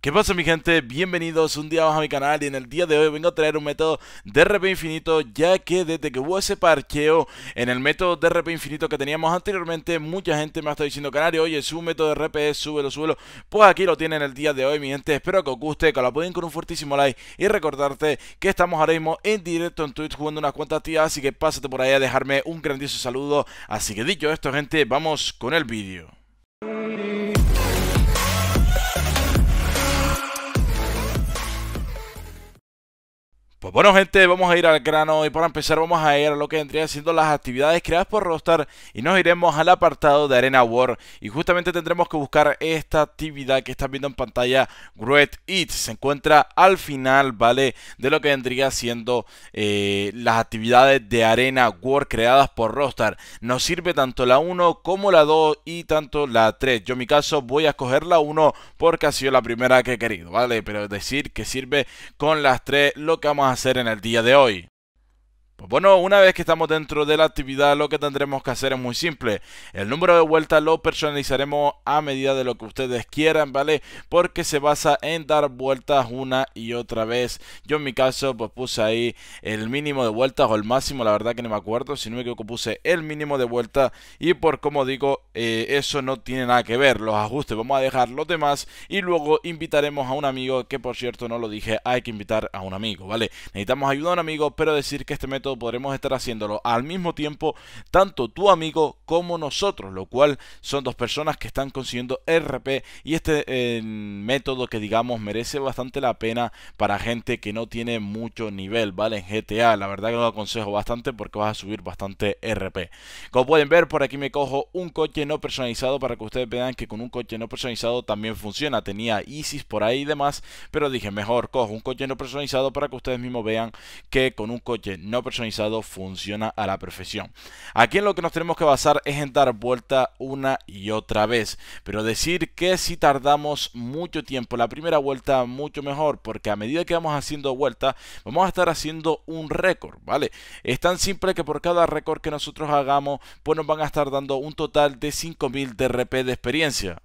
¿Qué pasa mi gente? Bienvenidos un día más a mi canal y en el día de hoy vengo a traer un método de RP infinito ya que desde que hubo ese parcheo en el método de RP infinito que teníamos anteriormente mucha gente me ha estado diciendo Canario, oye su método de RP es eh, súbelo, suelo pues aquí lo tienen el día de hoy mi gente, espero que os guste, que lo apoyen con un fuertísimo like y recordarte que estamos ahora mismo en directo en Twitch jugando unas cuantas tías así que pásate por ahí a dejarme un grandioso saludo así que dicho esto gente, vamos con el vídeo Pues bueno gente, vamos a ir al grano y para empezar vamos a ir a lo que vendría siendo las actividades creadas por Rostar y nos iremos al apartado de Arena War y justamente tendremos que buscar esta actividad que están viendo en pantalla Great Eats, se encuentra al final, ¿vale? De lo que vendría siendo eh, las actividades de Arena War creadas por Rostar. Nos sirve tanto la 1 como la 2 y tanto la 3. Yo en mi caso voy a escoger la 1 porque ha sido la primera que he querido, ¿vale? Pero decir que sirve con las 3 lo que vamos a hacer en el día de hoy bueno, una vez que estamos dentro de la actividad, lo que tendremos que hacer es muy simple. El número de vueltas lo personalizaremos a medida de lo que ustedes quieran, ¿vale? Porque se basa en dar vueltas una y otra vez. Yo en mi caso, pues puse ahí el mínimo de vueltas o el máximo, la verdad que no me acuerdo. sino no me puse el mínimo de vueltas. Y por como digo, eh, eso no tiene nada que ver. Los ajustes vamos a dejar los demás. Y luego invitaremos a un amigo, que por cierto no lo dije, hay que invitar a un amigo, ¿vale? Necesitamos ayuda a un amigo, pero decir que este método podremos estar haciéndolo al mismo tiempo, tanto tu amigo como nosotros, lo cual son dos personas que están consiguiendo RP y este eh, método que digamos merece bastante la pena para gente que no tiene mucho nivel, ¿vale? En GTA, la verdad que lo aconsejo bastante porque vas a subir bastante RP. Como pueden ver, por aquí me cojo un coche no personalizado para que ustedes vean que con un coche no personalizado también funciona. Tenía Isis por ahí y demás, pero dije, mejor cojo un coche no personalizado para que ustedes mismos vean que con un coche no personalizado funciona a la perfección. Aquí en lo que nos tenemos que basar es en dar vuelta una y otra vez. Pero decir que si tardamos mucho tiempo la primera vuelta, mucho mejor. Porque a medida que vamos haciendo vuelta, vamos a estar haciendo un récord, ¿vale? Es tan simple que por cada récord que nosotros hagamos, pues nos van a estar dando un total de 5000 de RP de experiencia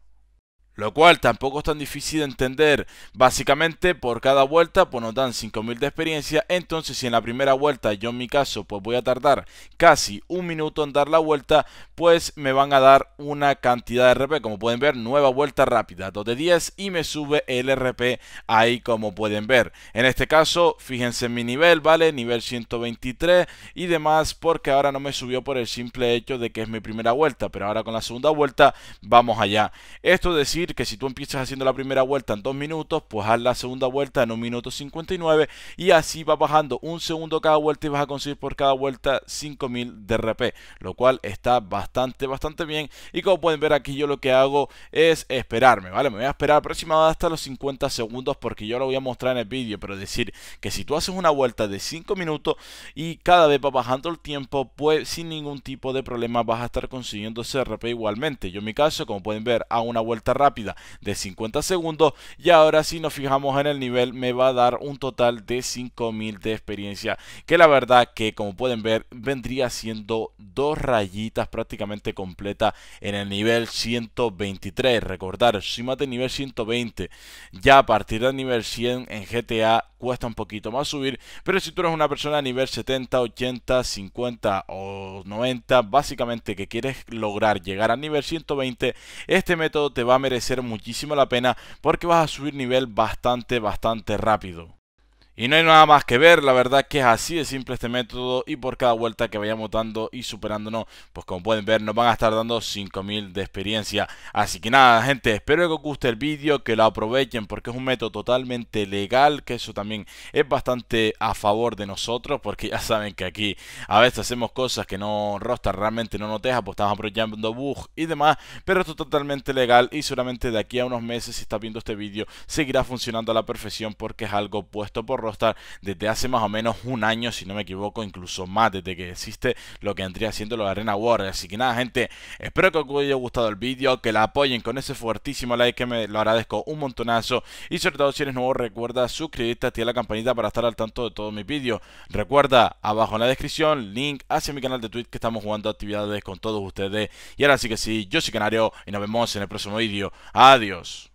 lo cual tampoco es tan difícil de entender. Básicamente, por cada vuelta pues nos dan 5000 de experiencia, entonces si en la primera vuelta yo en mi caso pues voy a tardar casi un minuto en dar la vuelta, pues me van a dar una cantidad de RP, como pueden ver, nueva vuelta rápida, 2 de 10 y me sube el RP ahí como pueden ver. En este caso, fíjense en mi nivel, ¿vale? Nivel 123 y demás, porque ahora no me subió por el simple hecho de que es mi primera vuelta, pero ahora con la segunda vuelta vamos allá. Esto decir que si tú empiezas haciendo la primera vuelta en 2 minutos, pues haz la segunda vuelta en 1 minuto 59 y así va bajando un segundo cada vuelta y vas a conseguir por cada vuelta 5000 de RP, lo cual está bastante, bastante bien. Y como pueden ver aquí yo lo que hago es esperarme, ¿vale? Me voy a esperar aproximadamente hasta los 50 segundos porque yo lo voy a mostrar en el vídeo, pero decir que si tú haces una vuelta de 5 minutos y cada vez va bajando el tiempo, pues sin ningún tipo de problema vas a estar consiguiendo CRP igualmente. Yo en mi caso, como pueden ver, hago una vuelta rápida de 50 segundos y ahora si nos fijamos en el nivel me va a dar un total de 5000 de experiencia que la verdad que como pueden ver vendría siendo dos rayitas prácticamente completa en el nivel 123 recordar si de nivel 120 ya a partir del nivel 100 en GTA cuesta un poquito más subir, pero si tú eres una persona a nivel 70, 80, 50 o 90, básicamente que quieres lograr llegar a nivel 120, este método te va a merecer muchísimo la pena porque vas a subir nivel bastante, bastante rápido. Y no hay nada más que ver, la verdad que es así de simple este método y por cada vuelta que vayamos dando y superándonos, pues como pueden ver nos van a estar dando 5000 de experiencia. Así que nada gente, espero que os guste el vídeo, que lo aprovechen porque es un método totalmente legal, que eso también es bastante a favor de nosotros porque ya saben que aquí a veces hacemos cosas que no Rostar realmente no nos deja, pues estamos aprovechando bug y demás, pero esto es totalmente legal y solamente de aquí a unos meses si estás viendo este vídeo seguirá funcionando a la perfección porque es algo puesto por rostar desde hace más o menos un año, si no me equivoco, incluso más, desde que existe lo que andría siendo los Arena War. Así que nada, gente, espero que os haya gustado el vídeo, que la apoyen con ese fuertísimo like que me lo agradezco un montonazo. Y sobre todo, si eres nuevo, recuerda suscribirte, activar la campanita para estar al tanto de todos mis vídeos. Recuerda, abajo en la descripción, link hacia mi canal de Twitch que estamos jugando actividades con todos ustedes. Y ahora sí que sí, yo soy Canario y nos vemos en el próximo vídeo. Adiós.